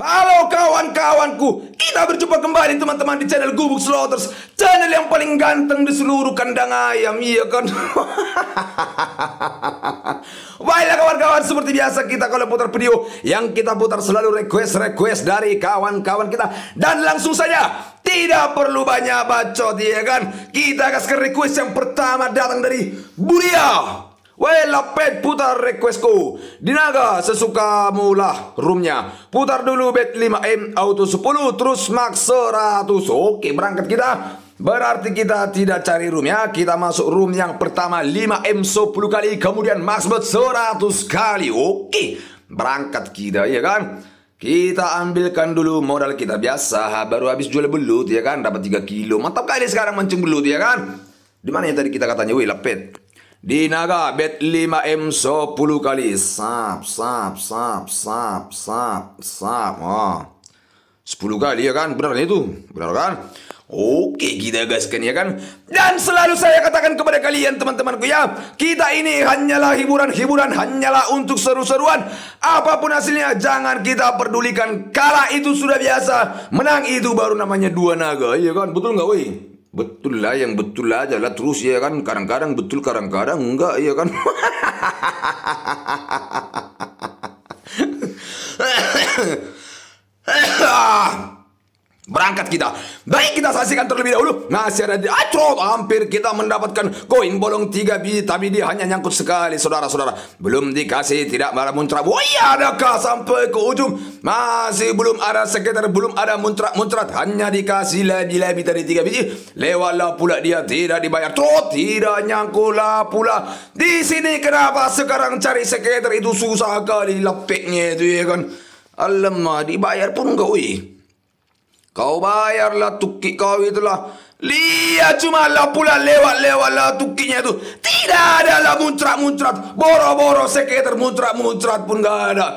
Halo kawan-kawanku, kita berjumpa kembali teman-teman di channel Gubuk Slaughters Channel yang paling ganteng di seluruh kandang ayam, iya kan? Baiklah kawan-kawan, seperti biasa kita kalau putar video Yang kita putar selalu request-request dari kawan-kawan kita Dan langsung saja, tidak perlu banyak bacot, iya kan? Kita kasih request yang pertama datang dari Buria Weh lapet putar requestku. Dinaga sesuka mulah roomnya. Putar dulu bet 5M auto 10 terus max 100. Oke berangkat kita. Berarti kita tidak cari room ya Kita masuk room yang pertama 5M 10 kali Kemudian max bet 100 kali Oke Berangkat kita ya kan kita ambilkan dulu modal kita biasa Baru habis jual belut ya kan Dapat 3 kilo Mantap kali sekarang mancing belut iya kan? ya kan Dimana yang tadi kita katanya Wih lapet di naga bet lima m 10 kali Sap, sap, sap, sap, sap, sap oh. 10 kali ya kan Benar itu Benar kan Oke kita gaskan ya kan Dan selalu saya katakan kepada kalian teman-temanku ya Kita ini hanyalah hiburan-hiburan Hanyalah untuk seru-seruan Apapun hasilnya jangan kita pedulikan Kalah itu sudah biasa Menang itu baru namanya dua naga Iya kan betul nggak woi Betul lah yang betul aja lah terus ya kan kadang-kadang betul kadang-kadang enggak ya kan. Ah. Berangkat kita. Baik kita saksikan terlebih dahulu. Masih ada di Atrod. Hampir kita mendapatkan koin bolong 3 biji. Tapi dia hanya nyangkut sekali saudara-saudara. Belum dikasih. Tidak malah Oh iya adakah sampai ke ujung. Masih belum ada sekitar. Belum ada muncrat-muncrat. Hanya dikasih lebih-lebih dari 3 biji. Lewatlah pula dia. Tidak dibayar. Trot. Tidak nyangkulah pula. Di sini kenapa sekarang cari sekitar itu susah kali. Lepeknya itu ya kan. Alamak dibayar pun enggak. Wih. Kau bayarlah tukik kau itulah. Lihat cuma lah pula lewat-lewatlah tukiknya itu. Tidak ada lah muncrat-muncrat. Boro-boro sekitar muncrat-muncrat pun gak ada.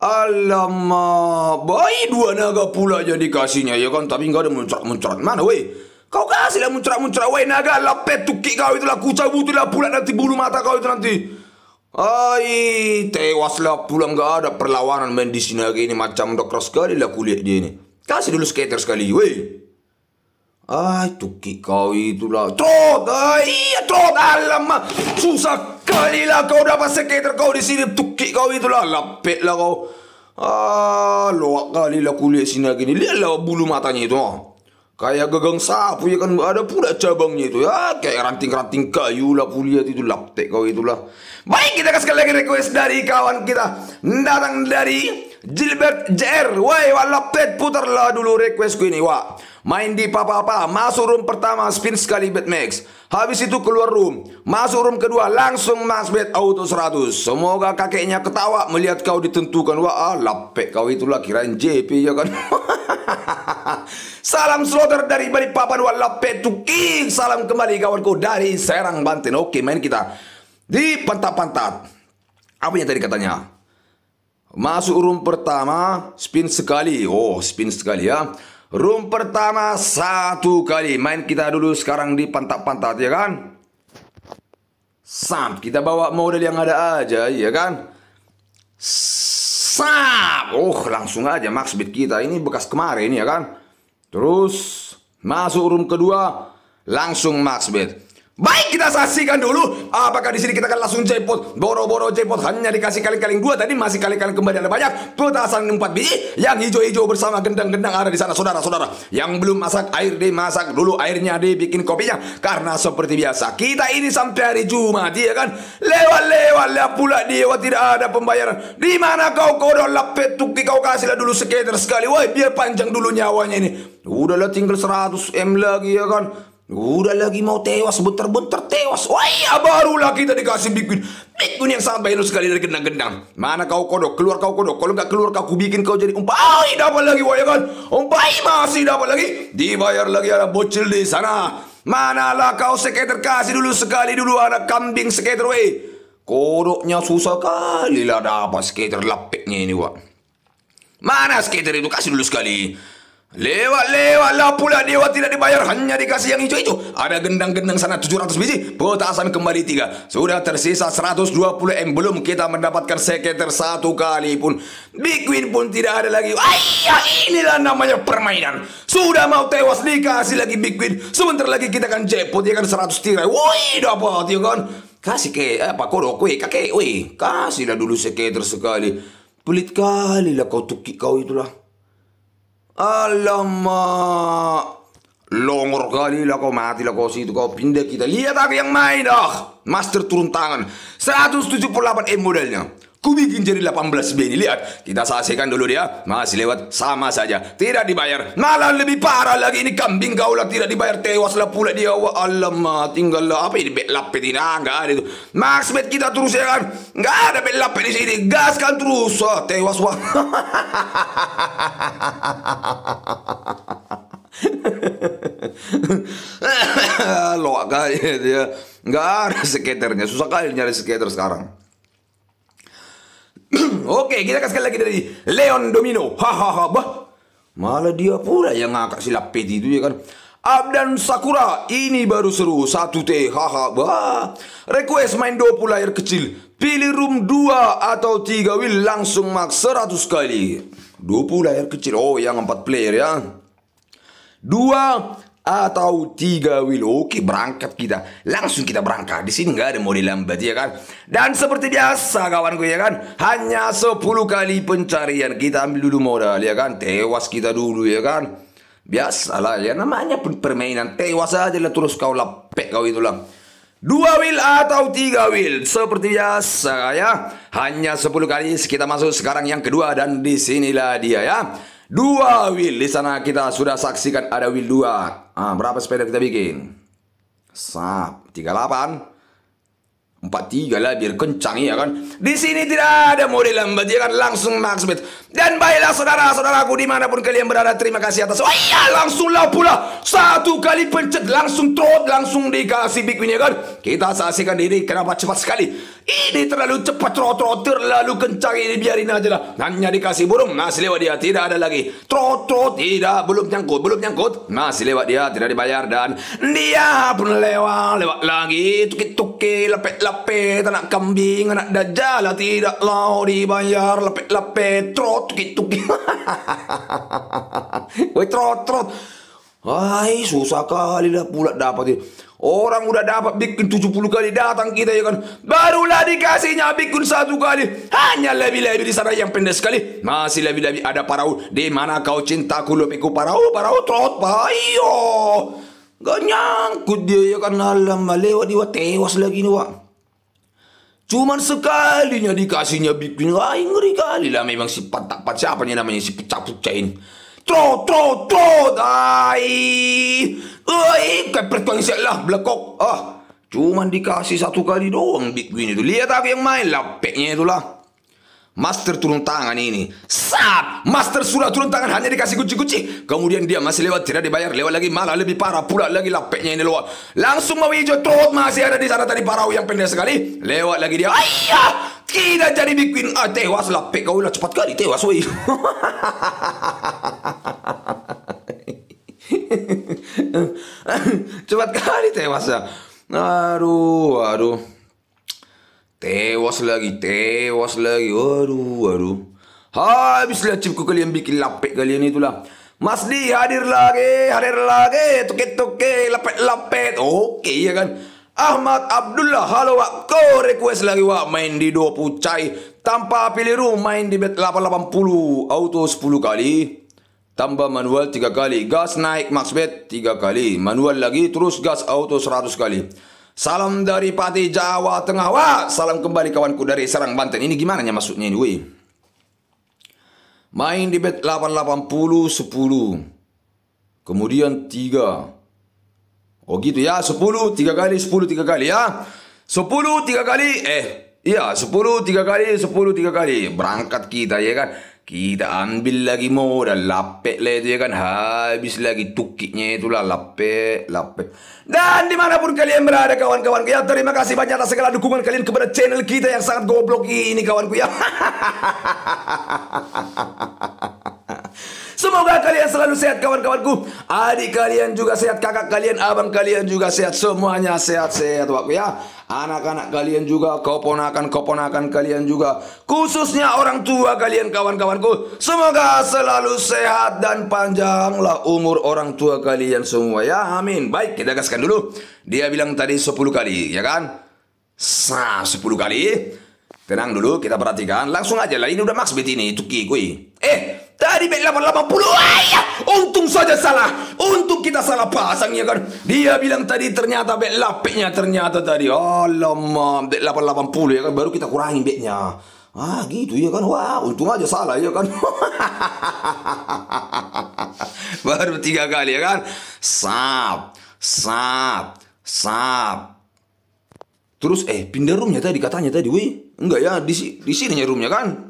Alamak, bayi dua naga pula jadi kasihnya ya kan tapi enggak ada muncrat-muncrat. Mana weh? Kau kasihlah muncrat-muncrat weh naga lapet tukik kau itulah kucabut cabutilah pula nanti bulu mata kau itu nanti. Ai, tewaslah pula enggak ada perlawanan main di sini lagi ini macam dokter sekali lah kuliah dia ini. Kasih dulu skater sekali, weh, Ai, ah, tuki kau itulah. Trot, ah, iya trot, alamak. Susah kali lah kau dapat skater kau di sini. tukik kau itulah, lapet lah kau. Ah, loak kali lah kulit sini lagi gini. Lihatlah bulu matanya itu. Ah. Kayak gagang sapu ya kan ada pula cabangnya itu ya. Kayak ranting-ranting kayu lah kulihat itu laptek kau itulah. Baik kita kasih lagi request dari kawan kita. Datang dari Gilbert JR Woi wala pet lah dulu requestku ini wa Main di papa apa Masuk room pertama spin sekali bet max Habis itu keluar room Masuk room kedua langsung max bet auto 100 Semoga kakeknya ketawa melihat kau ditentukan Wah ah, lapet kau itulah kirain JP ya kan Salam slaughter dari balik Balikpapan lapet pet king Salam kembali kawanku dari Serang Banten Oke main kita Di pantat-pantat Apa yang tadi katanya Masuk room pertama, spin sekali. Oh, spin sekali ya. Room pertama satu kali. Main kita dulu sekarang di pantat-pantat ya kan. Sam, kita bawa model yang ada aja ya kan. Sam. Oh, langsung aja max bet kita. Ini bekas kemarin ya kan. Terus masuk room kedua, langsung max bet Baik kita saksikan dulu apakah di sini kita akan langsung jackpot boro-boro jackpot hanya dikasih kali-kali dua tadi masih kali-kali kembali ada banyak petasan empat biji yang hijau-hijau bersama gendang-gendang ada di sana saudara-saudara yang belum masak air masak dulu airnya bikin kopinya karena seperti biasa kita ini sampai hari Jumat ya kan lewat-lewat lah pula dia tidak ada pembayaran di mana kau kodok lapet tuki kau kasihlah dulu skater sekali woi biar panjang dulu nyawanya ini udahlah tinggal 100 M lagi ya kan Udah lagi mau tewas, bentar-bentar tewas. Wah, iya, barulah kita dikasih bikin bikin yang sampai baik sekali dari gendang-gendang. Mana kau kodok, keluar kau kodok. Kalau nggak keluar kau bikin kau jadi umpai dapat lagi wah ya kan. Umpai masih dapat lagi. Dibayar lagi ada bocil di sana. Manalah kau skater kasih dulu sekali dulu anak kambing skater weh. Kodoknya susah kali lah dapat skater lapiknya ini wah Mana skater itu kasih dulu sekali lewat lah pula dewa tidak dibayar Hanya dikasih yang hijau-hijau Ada gendang-gendang sana 700 biji Petasan kembali tiga Sudah tersisa 120 M Belum kita mendapatkan sekitar satu kali pun Big Win pun tidak ada lagi Ayah inilah namanya permainan Sudah mau tewas dikasih lagi Big Win Sebentar lagi kita akan jackpot ya kan 100 tirai Woi dapat ya kan Kasih ke eh, apa kodok Woi kakek Woi kasihlah dulu sekitar sekali Pelit kali lah kau tukik kau itulah Alamak. Longor kali lah kau mati lah kau situ kau pindah kita. Lihat aku yang main dah. Master turun tangan. 178 M modelnya. Ku bikin jadi 18 B ini lihat kita saksikan dulu dia masih lewat sama saja tidak dibayar malah lebih parah lagi ini kambing kaulah tidak dibayar tewaslah pula dia Wah, Tinggal lah apa ini belapet ini ah, nggak ada itu maksud kita terus ya kan nggak ada belapet di sini gas terus Wah tewas wah loak kali dia nggak ada skaternya susah kali nyari skater sekarang Oke, kita akan sekali lagi dari Leon Domino. Hahaha, bah. Malah dia pula yang ngakak silap peti itu ya kan. Abdan Sakura, ini baru seru. Satu teh, haha, bah. Request main 20 layar kecil. Pilih room 2 atau 3 will langsung max 100 kali. 20 layar kecil, oh yang 4 player ya. 2, atau tiga wheel oke berangkat kita langsung kita berangkat di sini nggak ada mau dilambat ya kan dan seperti biasa kawanku ya kan hanya 10 kali pencarian kita ambil dulu modal ya kan tewas kita dulu ya kan biasalah ya namanya pun permainan tewas aja lah terus kau lapek kau itu lah Dua wheel atau tiga wheel seperti biasa ya. Hanya 10 kali kita masuk sekarang yang kedua dan disinilah dia ya. Dua wheel di sana kita sudah saksikan ada wheel dua. Ah, berapa sepeda kita bikin? Sap, tiga delapan empat tiga lah biar kencang ya kan. Di sini tidak ada model lambat ya kan langsung max speed Dan baiklah saudara-saudaraku dimanapun kalian berada terima kasih atas. Oh iya langsung langsunglah pula satu kali pencet langsung trot langsung dikasih big win ya kan. Kita saksikan diri kenapa cepat sekali. Ini terlalu cepat trot-trot terlalu kencang ini biarin aja lah. Nanya dikasih burung masih lewat dia tidak ada lagi. Trot-trot tidak belum nyangkut belum nyangkut masih lewat dia tidak dibayar dan dia pun lewat lewat lagi tuki-tuki lepet-lepet anak kambing anak dajal tidak mau dibayar lepet-lepet trot tuki-tuki. Woi trot-trot Hai susah kali dah pula dapat Orang udah dapat bikin 70 kali datang kita ya kan. Barulah dikasihnya bikin satu kali. Hanya lebih-lebih di sana yang pendek sekali. Masih lebih-lebih ada parau. Di mana kau cintaku lebihku parau. Parau trot payo. Gak nyangkut dia ya kan Alam lewat dia tewas lagi nih wak. Cuman sekalinya dikasihnya bikin. lain ngeri kali lah memang si patak siapa nih namanya si pecah-pecah Tro, tro, tro, dai. Oi, kepret kau ingat sekolah belakok. Ah, cuma dikasih satu kali doang, big gini tu. Lihat aku yang main, lapeknya itulah. Master turun tangan ini. saat Master sudah turun tangan hanya dikasih kunci-kunci. Kemudian dia masih lewat tidak dibayar. Lewat lagi malah lebih parah. Pula lagi lapeknya ini lewat. Langsung mau hijau tot masih ada di sana tadi parau yang pendek sekali. Lewat lagi dia. Ayah! Tidak jadi bikin. Ah, tewas lapek kau lah cepat kali tewas woi. cepat kali tewas ya. Aduh, aduh tewas lagi, tewas lagi. Aduh, aduh. Habislah cipku kalian bikin lapek kalian itulah. Mas di hadir lagi, hadir lagi, Tuket tuket, lapet-lapet. Oke, ya kan? Ahmad Abdullah, halo wak, kau request lagi wak main di dua pucai tanpa pilih room main di bet puluh. auto sepuluh kali tambah manual tiga kali gas naik max bet tiga kali manual lagi terus gas auto seratus kali Salam dari Pati Jawa Tengah. Wah, salam kembali kawanku dari Serang Banten. Ini gimana ya maksudnya ini, woi? Main di bet 880 10. Kemudian 3. Oh gitu ya, 10 3 kali 10 3 kali ya. 10 3 kali eh iya 10 3 kali 10 3 kali berangkat kita ya kan kita ambil lagi mau lapet lapek lah itu ya kan habis lagi tukiknya itulah lapek lapek dan dimanapun kalian berada kawan-kawan ya terima kasih banyak atas segala dukungan kalian kepada channel kita yang sangat goblok ini kawanku ya Semoga kalian selalu sehat kawan-kawanku Adik kalian juga sehat Kakak kalian, abang kalian juga sehat Semuanya sehat-sehat waktu ya anak-anak kalian juga, keponakan-keponakan kalian juga, khususnya orang tua kalian kawan-kawanku. Semoga selalu sehat dan panjanglah umur orang tua kalian semua ya. Amin. Baik, kita gaskan dulu. Dia bilang tadi 10 kali, ya kan? Sah, 10 kali. Tenang dulu, kita perhatikan. Langsung aja lah, ini udah max bet ini, tuki kui dari bed 880 ayah Untung saja salah. Untung kita salah pasang ya kan. Dia bilang tadi ternyata bed lapiknya ternyata tadi. Alamak, b 880 ya kan. Baru kita kurangin nya Ah gitu ya kan. Wah untung aja salah ya kan. Baru tiga kali ya kan. Sap, sap, sap. Terus eh pindah roomnya tadi katanya tadi. Wih enggak ya di, sini di sini roomnya kan.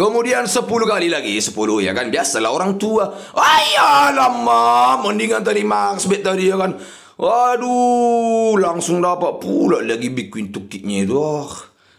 Kemudian sepuluh kali lagi Sepuluh ya kan Biasalah orang tua Ayah lama Mendingan tadi maksbet tadi ya kan waduh Langsung dapat pula lagi bikin tukiknya itu oh.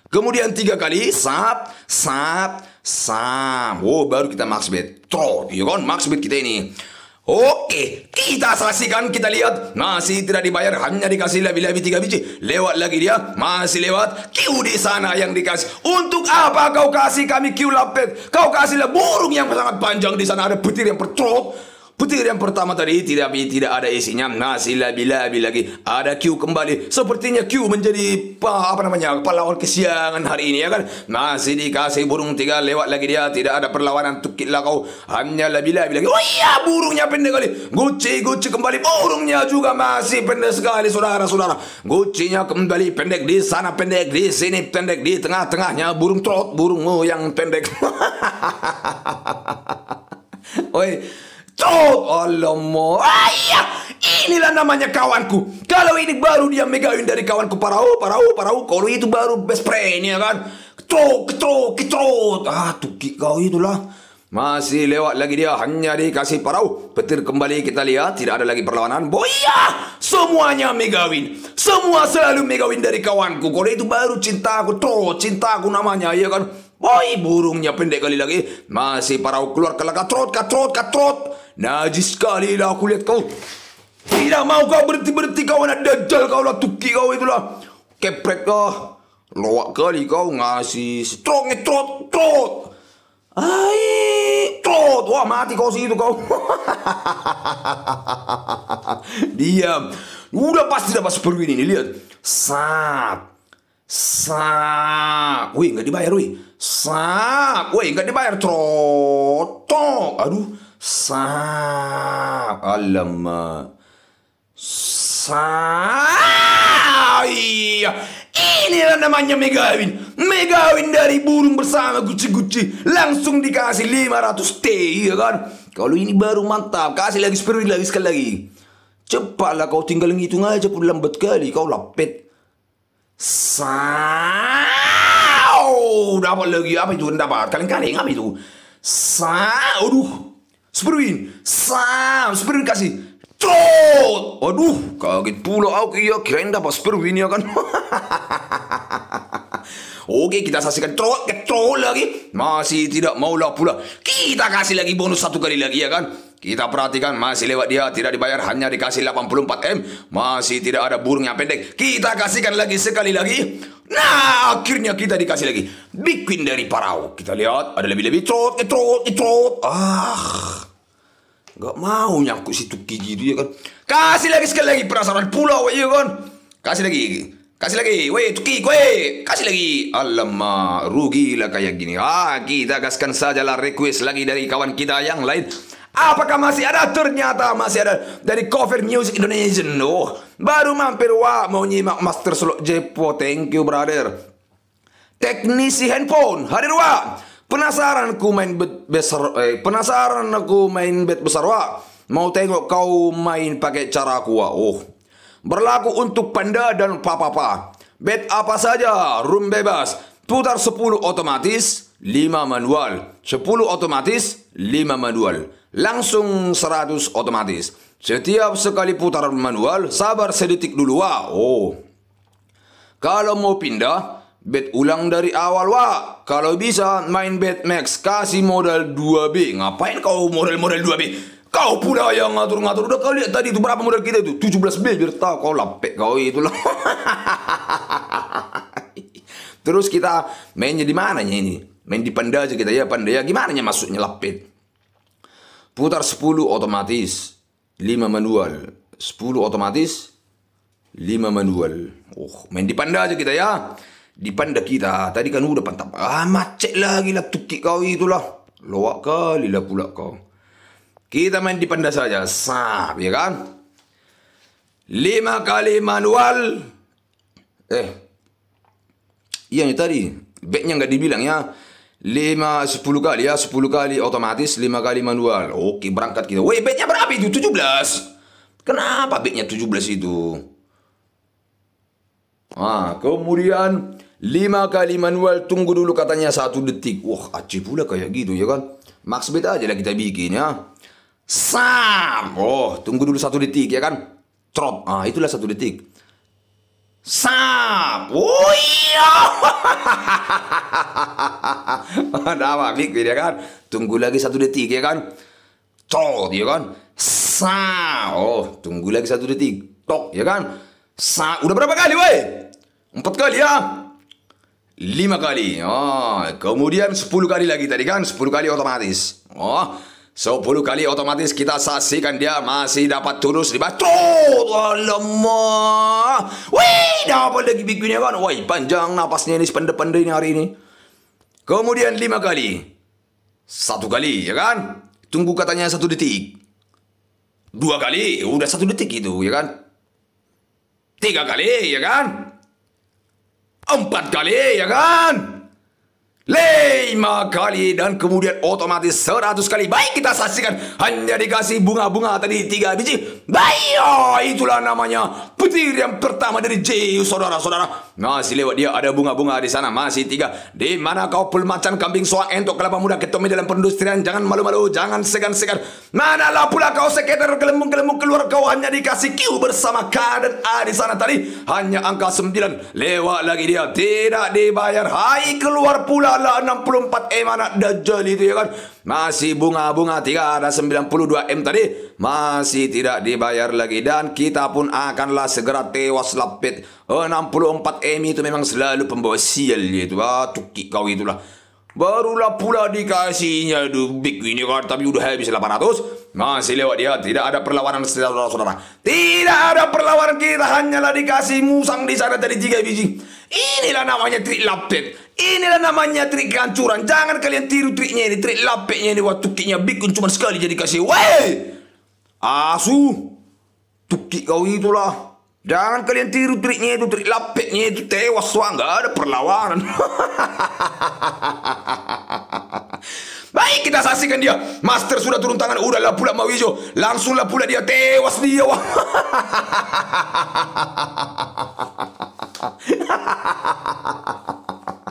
Kemudian tiga kali Sap Sap sam Oh baru kita maksbet Trot ya kan Maksbet kita ini Oke, kita saksikan kita lihat masih tidak dibayar hanya dikasih lebih-lebih tiga biji. Lewat lagi dia, masih lewat. Kiu di sana yang dikasih. Untuk apa kau kasih kami kiu lapet? Kau kasihlah burung yang sangat panjang di sana ada petir yang pertrok butir yang pertama tadi tidak tidak ada isinya. labi-labi lagi ada Q kembali. Sepertinya Q menjadi apa namanya pahlawan kesiangan hari ini ya kan. Masih dikasih burung tiga lewat lagi dia tidak ada perlawanan tukitlah kau. Hanya labi-labi lagi. Oh iya burungnya pendek kali. Guci guci kembali burungnya juga masih pendek sekali saudara-saudara. Gucinya kembali pendek di sana pendek di sini pendek di tengah-tengahnya burung trot burungmu yang pendek. Oi Oh, alamak. Ayah, iya. inilah namanya kawanku. Kalau ini baru dia megawin dari kawanku parau, parau, parau. Kalau itu baru best friend ya kan. Ketrut, ketrut, ketrut. Ah, tukik kau itulah. Masih lewat lagi dia hanya dikasih parau. Petir kembali kita lihat tidak ada lagi perlawanan. Boya! Semuanya megawin. Semua selalu megawin dari kawanku. Kalau itu baru cintaku, cinta cintaku namanya ya kan. Boy, burungnya pendek kali lagi. Masih parau keluar ke laga trot, katrot, katrot. Najis sekali lah aku lihat kau. Tidak mau kau berhenti-berhenti kau nak dajal kau lah tuki kau itulah. Keprek kau. loak kali kau ngasih strong eh, trot trot. Ai trot. Wah mati kau itu kau. Diam. Udah pasti dapat seperti ini. Lihat. Sap. sak woi nggak dibayar woi sak woi nggak dibayar. Trot. Aduh. Sa Alamak Sa Iya Inilah namanya megawin Megawin dari burung bersama guci-guci Langsung dikasih 500 T ya kan Kalau ini baru mantap Kasih lagi spirit lagi sekali lagi Cepatlah kau tinggal ngitung aja pun lambat kali Kau lapet Sao Dapat lagi apa itu dapat Kaleng-kaleng apa itu Sao Aduh Seperuin. Sam. Seperuin kasih. Trot. Waduh. Kaget pula aku. Iya kirain dapat seperuin ya kan. Oke kita saksikan trot. Trot lagi. Masih tidak maulah pula. Kita kasih lagi bonus satu kali lagi ya kan. Kita perhatikan masih lewat dia tidak dibayar hanya dikasih 84 M. Masih tidak ada burung yang pendek. Kita kasihkan lagi sekali lagi. Nah akhirnya kita dikasih lagi. Bikin dari parau. Kita lihat ada lebih-lebih trot, eh, trot, eh, trot. Ah. Gak mau nyangkut situ gigi dia kan. Kasih lagi sekali lagi penasaran pulau ya kan. Kasih lagi. Kasih lagi, weh tuki, weh, kasih lagi. Alamak, lah kayak gini. Ah, kita gaskan sajalah request lagi dari kawan kita yang lain. Apakah masih ada? Ternyata masih ada dari Cover Music Indonesia. Oh, baru mampir wah mau nyimak Master Slot Jepo. Thank you brother. Teknisi handphone hadir wah. Penasaran ku main bet besar eh, penasaran aku main bet besar wah. Mau tengok kau main pakai cara aku wah. Oh. Berlaku untuk panda dan papa-papa. Bet apa saja, room bebas, putar 10 otomatis, 5 manual. 10 otomatis, 5 manual. Langsung 100 otomatis. Setiap sekali putaran manual, sabar sedetik dulu wah. Oh. Kalau mau pindah, bet ulang dari awal wa. Kalau bisa, main bet max. Kasih modal 2B. Ngapain kau modal-modal 2B? Kau pula yang ngatur-ngatur. Udah kau lihat tadi itu berapa modal kita itu? 17B biar tahu kau lapek kau itu itulah. Terus kita mainnya di mananya ini? Main di panda aja kita ya panda ya gimana ya masuknya lapit. Putar 10 otomatis 5 manual. 10 otomatis 5 manual. Oh, main di panda aja kita ya. Di panda kita. Tadi kan udah pantap. Ah, macet lagi lah tukik kau itulah. Loak kali lah pula kau. Kita main di panda saja. Sah, ya kan? 5 kali manual. Eh. iya Yang tadi. Backnya nggak dibilang ya lima sepuluh kali ya sepuluh kali otomatis lima kali manual oke berangkat kita weh bednya berapa itu 17 kenapa bednya 17 itu ah kemudian lima kali manual tunggu dulu katanya satu detik wah aci pula kayak gitu ya kan max bed aja lah kita bikin ya sam oh tunggu dulu satu detik ya kan trot ah itulah satu detik sam oh iya. dava klik dia kan tunggu lagi satu detik ya kan tol ya kan sa oh tunggu lagi satu detik tok ya kan sa udah berapa kali woi empat kali ya lima kali oh kemudian sepuluh kali lagi tadi kan sepuluh kali otomatis oh sepuluh kali otomatis kita saksikan dia masih dapat terus di toh lemah Wih, dapat lagi bikinnya kan. woi panjang napasnya ini pendek pendek ini hari ini. Kemudian lima kali. Satu kali, ya kan? Tunggu katanya satu detik. Dua kali, udah satu detik itu, ya kan? Tiga kali, ya kan? Empat kali, ya kan? Lima kali dan kemudian otomatis seratus kali. Baik kita saksikan hanya dikasih bunga-bunga tadi tiga biji. Baik, oh, itulah namanya petir yang pertama dari Jeyu, saudara-saudara. Masih lewat dia ada bunga-bunga di sana. Masih tiga. Di mana kau pelmacan kambing soa entok kelapa muda ketomi dalam perindustrian. Jangan malu-malu. Jangan segan-segan. mana lah pula kau sekedar gelembung-gelembung keluar. Kau hanya dikasih Q bersama K dan A di sana tadi. Hanya angka sembilan. Lewat lagi dia. Tidak dibayar. Hai keluar pula lah 64 emanat dajjal itu ya kan. Masih bunga-bunga 392 M tadi Masih tidak dibayar lagi Dan kita pun akanlah segera tewas lapit 64 M itu memang selalu pembawa sial itu ah, Cukik kau itulah Barulah pula dikasihnya Dubik ini kan Tapi udah habis 800 Masih lewat dia Tidak ada perlawanan saudara-saudara Tidak ada perlawanan Kita hanyalah dikasih musang di sana jadi 3 biji Inilah namanya trik lapit Inilah namanya trik kehancuran. Jangan kalian tiru triknya ini, trik lapeknya ini. Wah, tukiknya bikun cuma sekali jadi kasih. Wey! Asu! Tukik kau itulah. Jangan kalian tiru triknya itu, trik lapeknya itu. Tewas, wah, nggak ada perlawanan. Baik, kita saksikan dia. Master sudah turun tangan. Udahlah pula Mawijo. Langsunglah pula dia. Tewas dia. Wah.